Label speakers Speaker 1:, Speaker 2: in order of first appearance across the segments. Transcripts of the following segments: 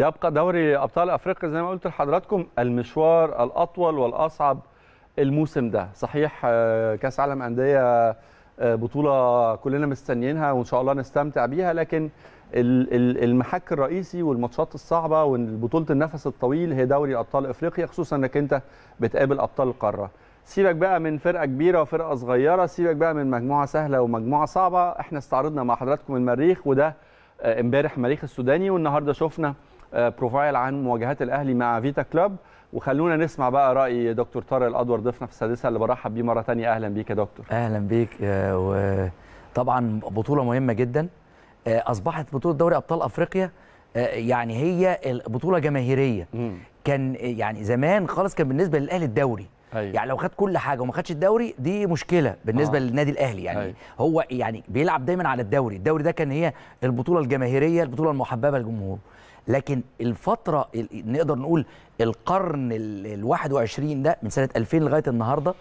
Speaker 1: يبقى دوري ابطال افريقيا زي ما قلت لحضراتكم المشوار الاطول والاصعب الموسم ده صحيح آه، كاس عالم انديه آه، بطوله كلنا مستنيينها وان شاء الله نستمتع بيها لكن المحك الرئيسي والماتشات الصعبه وبطوله النفس الطويل هي دوري ابطال افريقيا خصوصا انك انت بتقابل ابطال القاره سيبك بقى من فرقه كبيره وفرقه صغيره سيبك بقى من مجموعه سهله ومجموعه صعبه احنا استعرضنا مع حضراتكم المريخ وده آه، امبارح مريخ السوداني والنهارده شفنا بروفايل عن مواجهات الاهلي مع فيتا كلوب وخلونا نسمع بقى راي دكتور طارق الادور ضيفنا في السادسه اللي برحب بيه مره ثانيه اهلا بيك يا دكتور اهلا بيك آه، وطبعا
Speaker 2: بطوله مهمه جدا آه، اصبحت بطوله دوري ابطال افريقيا آه، يعني هي بطوله جماهيريه كان يعني زمان خالص كان بالنسبه للاهلي الدوري أيوة. يعني لو خد كل حاجه وما خدش الدوري دي مشكله بالنسبه آه. للنادي الاهلي يعني أيوة. هو يعني بيلعب دايما على الدوري الدوري ده كان هي البطوله الجماهيريه البطوله المحببه للجمهور لكن الفتره نقدر نقول القرن ال 21 ده من سنه 2000 لغايه النهارده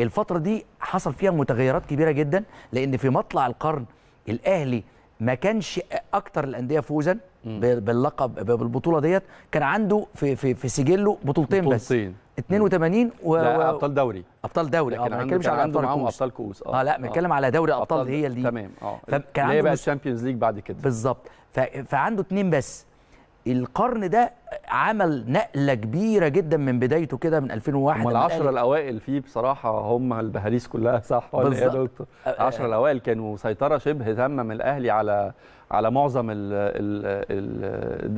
Speaker 2: الفتره دي حصل فيها متغيرات كبيره جدا لان في مطلع القرن الاهلي ما كانش اكتر الانديه فوزا باللقب بالبطوله ديت كان عنده في في في سجله بطولتين, بطولتين. بس 82 و... لا ابطال دوري ابطال دوري اه ما نتكلمش على ابطال كؤوس ابطال كؤوس اه, آه، لا بنتكلم آه. على دوري ابطال هي اللي تمام اه فكان عنده بقى الشامبيونز ليج بعد كده بالظبط فعنده اثنين بس القرن ده عمل نقله كبيره جدا من بدايته كده من 2001 هم العشر 10
Speaker 1: الاوائل فيه بصراحه هم البهاريس كلها صح ولا ايه يا دكتور العشر ال10 آه، آه. الاوائل كانوا سيطره شبه تامه من الاهلي على على معظم ال ال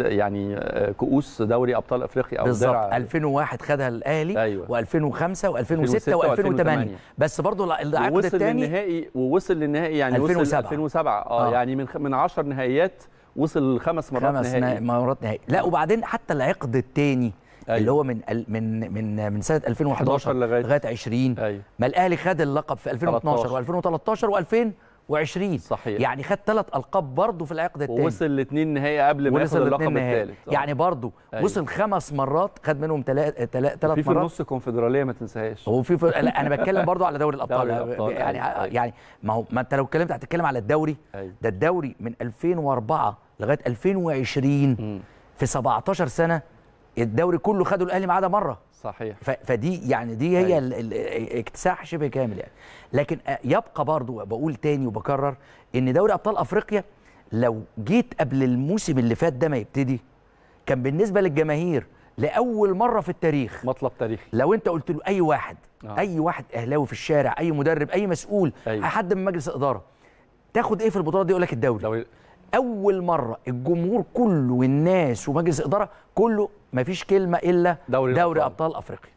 Speaker 1: ال يعني آه، كؤوس دوري ابطال افريقيا او بالظبط 2001 خدها الاهلي أيوة. و2005
Speaker 2: و2006 و2008 بس برضه العقد الثاني ووصل
Speaker 1: للنهائي ووصل للنهائي يعني 2007 وصل 2007 آه. يعني من من 10 نهائيات وصل خمس مرات خمس نهائي
Speaker 2: مرات نهائي لا وبعدين حتى العقد الثاني أيوة. اللي هو من من من من سنه 2011 لغايه, 20 أيوة. ما الاهلي خد اللقب في 2012 و2013 و2000 وعشرين صحيح يعني خد ثلاث القاب برضه في العقد التاني ووصل
Speaker 1: لاثنين نهائي قبل ما ياخد اللقب الثالث آه. يعني
Speaker 2: برضه أيوه. وصل خمس مرات خد منهم ثلاث مرات في في النص
Speaker 1: كونفدراليه ما تنساهاش
Speaker 2: وفي ف... انا بتكلم برضه
Speaker 1: على دوري الابطال أيوة، يعني أيوه. يعني
Speaker 2: ما هو ما انت لو اتكلمت هتتكلم على الدوري أيوه. ده الدوري من 2004 لغايه 2020 م. في 17 سنه الدوري كله خده الاهلي ما عدا مره صحيح فدي يعني دي هي طيب. اكتساح شبه كامل يعني لكن يبقى برضو بقول تاني وبكرر ان دوري ابطال افريقيا لو جيت قبل الموسم اللي فات ده ما يبتدي كان بالنسبه للجماهير لاول مره في التاريخ مطلب تاريخي لو انت قلت له اي واحد آه. اي واحد اهلاوي في الشارع اي مدرب اي مسؤول أيوة. حد من مجلس اداره تاخد ايه في البطوله دي يقول لك الدوري دوري. اول مره الجمهور كله والناس ومجلس اداره كله مفيش كلمه الا دوري, دوري ابطال افريقيا